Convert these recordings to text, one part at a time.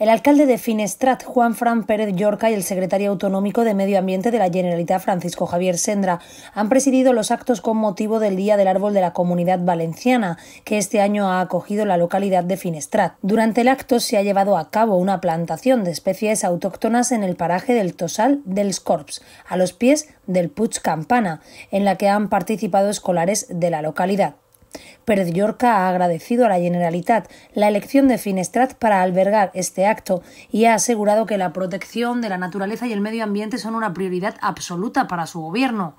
El alcalde de Finestrat, Juan Fran Pérez Llorca, y el secretario autonómico de Medio Ambiente de la Generalitat, Francisco Javier Sendra, han presidido los actos con motivo del Día del Árbol de la Comunidad Valenciana, que este año ha acogido la localidad de Finestrat. Durante el acto se ha llevado a cabo una plantación de especies autóctonas en el paraje del Tosal del Scorps, a los pies del Puig Campana, en la que han participado escolares de la localidad. Pérez Yorca ha agradecido a la Generalitat la elección de Finestrat para albergar este acto y ha asegurado que la protección de la naturaleza y el medio ambiente son una prioridad absoluta para su gobierno.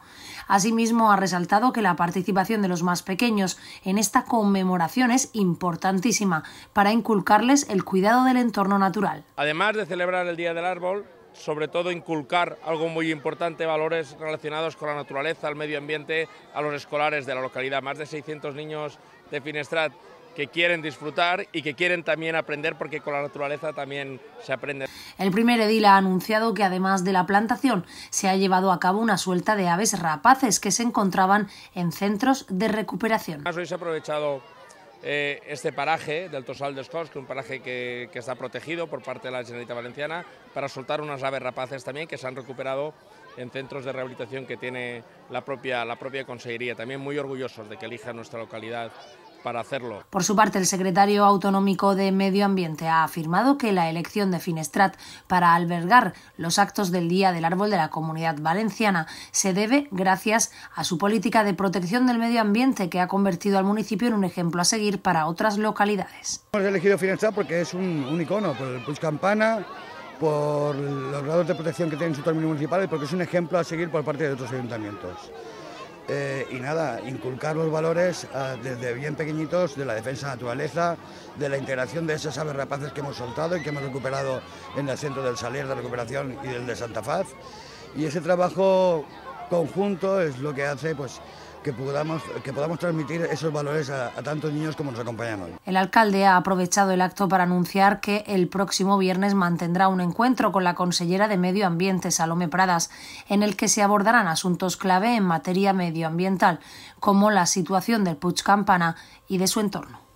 Asimismo, ha resaltado que la participación de los más pequeños en esta conmemoración es importantísima para inculcarles el cuidado del entorno natural. Además de celebrar el Día del Árbol, sobre todo inculcar algo muy importante, valores relacionados con la naturaleza, el medio ambiente, a los escolares de la localidad. Más de 600 niños de Finestrat que quieren disfrutar y que quieren también aprender porque con la naturaleza también se aprende. El primer edil ha anunciado que además de la plantación se ha llevado a cabo una suelta de aves rapaces que se encontraban en centros de recuperación. Hoy aprovechado eh, este paraje del Tosal de escos que es un paraje que, que está protegido por parte de la Generalitat Valenciana, para soltar unas aves rapaces también que se han recuperado en centros de rehabilitación que tiene la propia, la propia Consejería. También muy orgullosos de que elija nuestra localidad para hacerlo. Por su parte, el secretario autonómico de Medio Ambiente ha afirmado que la elección de Finestrat para albergar los actos del Día del Árbol de la Comunidad Valenciana se debe gracias a su política de protección del medio ambiente que ha convertido al municipio en un ejemplo a seguir para otras localidades. Hemos elegido Finestrat porque es un, icono, el Puig Campana, por los grados de protección que tienen término Municipal y porque es un ejemplo a seguir por parte de otros ayuntamientos. Eh, y nada, inculcar los valores ah, desde bien pequeñitos de la defensa de la naturaleza, de la integración de esas aves rapaces que hemos soltado y que hemos recuperado en el centro del Salier de Recuperación y del de Santa Faz. Y ese trabajo conjunto es lo que hace pues, que podamos, que podamos transmitir esos valores a, tantos niños como nos acompañan hoy. El alcalde ha aprovechado el acto para anunciar que el próximo viernes mantendrá un encuentro con la consellera de Medio Ambiente, Salome Pradas, en el que se abordarán asuntos clave en materia medioambiental, como la situación del Puig Campana y de su entorno.